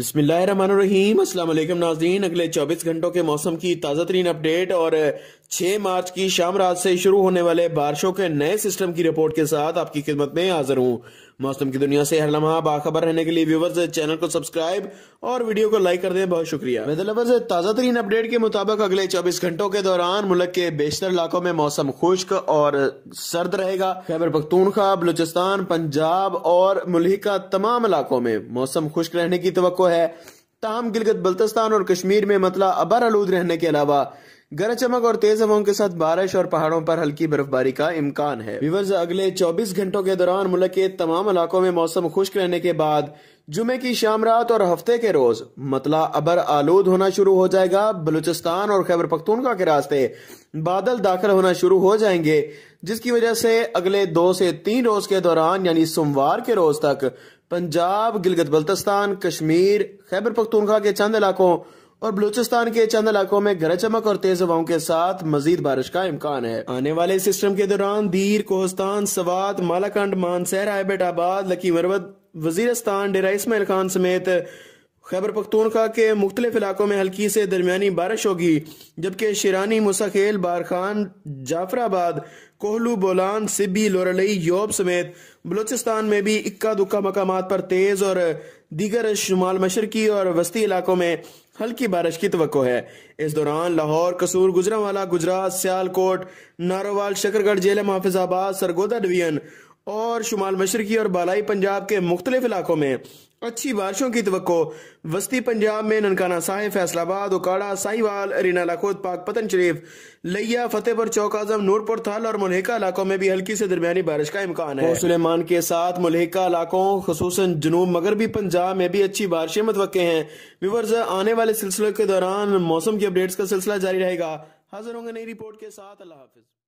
अस्सलाम अल्लाम नाजरीन अगले 24 घंटों के मौसम की ताज़ा तरीन अपडेट और 6 मार्च की शाम रात से शुरू होने वाले बारिशों के नए सिस्टम की रिपोर्ट के साथ आपकी खिदमत में हाजिर हूँ मौसम की दुनिया से हर लम्हा बाखबर रहने के लिए व्यूवर्स चैनल को सब्सक्राइब और वीडियो को लाइक कर दे बहुत शुक्रिया ताज़ा तरीन अपडेट के मुताबिक अगले 24 घंटों के दौरान मुल्क के बेशतर इलाकों में मौसम खुश्क और सर्द रहेगा खैबर पख्तूनखा बलूचिस्तान पंजाब और मुल्क का तमाम इलाकों में मौसम खुश्क रहने की तो है तमाम गिलगत बल्तिस्तान और कश्मीर में मतला अबर आलूद रहने के अलावा गरज चमक और तेज हवाओं के साथ बारिश और पहाड़ों पर हल्की बर्फबारी का इम्कान है विवर्स अगले 24 घंटों के दौरान मुल्क के तमाम इलाकों में मौसम खुश्क रहने के बाद जुमे की शाम रात और हफ्ते के रोज मतला अबर आलूद होना शुरू हो जाएगा बलूचिस्तान और खैबर पख्तूनखा के रास्ते बादल दाखिल होना शुरू हो जाएंगे जिसकी वजह से अगले दो से तीन रोज के दौरान यानी सोमवार के रोज तक पंजाब गिलगत बल्तिस्तान कश्मीर खैबर पख्तूनखा के चंद इलाकों और बलूचिस्तान के चंद इलाकों में गरज चमक और तेज हवाओं के साथ मजीद बारिश का इम्कान है आने वाले सिस्टम के दौरान दीर कोहस्तान सवात मालाकंड आयबेट आबाद लकी मरवत वजीरस्तान डेरा इसमाइल खान समेत खैबर पख्तूनखा के मुख्तलिफ इलाकों में हल्की से दरमियानी बारिश होगी जबकि शिरानी मुसाखेल बारखान जाफराबाद कोहलू बोलान सिब्बी लोरलई योब समेत बलूचिस्तान में भी इक्का दुक्का मकाम पर तेज़ और दीगर शुमाल मशरकी और वस्ती इलाकों में हल्की बारिश की तो है इस दौरान लाहौर कसूर गुजरावाला गुजरात सियालकोट नारोवाल शकरगढ़ जेल हाफिजाबाद सरगोदा डिवीजन और शुमाल मशरकी और बालाई पंजाब के मुख्तलिफ इलाकों में अच्छी बारिशों की तो वस्ती पंजाब में ननकाना साहिब फैसलाबाद उकाड़ा साहिवाल रीना लाखोद पाक पतन शरीफ लिया फतेहपुर चौक आजम नूरपुर थाल और मुलहिका इलाकों में भी हल्की से दरमियानी बारिश का इम्कान है सुलेमान के साथ मुलहिका इलाकों खसूस जनूब मगरबी पंजाब में भी अच्छी बारिशें मतवे हैं व्यूवर्स आने वाले सिलसिले के दौरान मौसम की अपडेट्स का सिलसिला जारी रहेगा हाजिर होंगे नई रिपोर्ट के साथ अल्लाह हाफिज़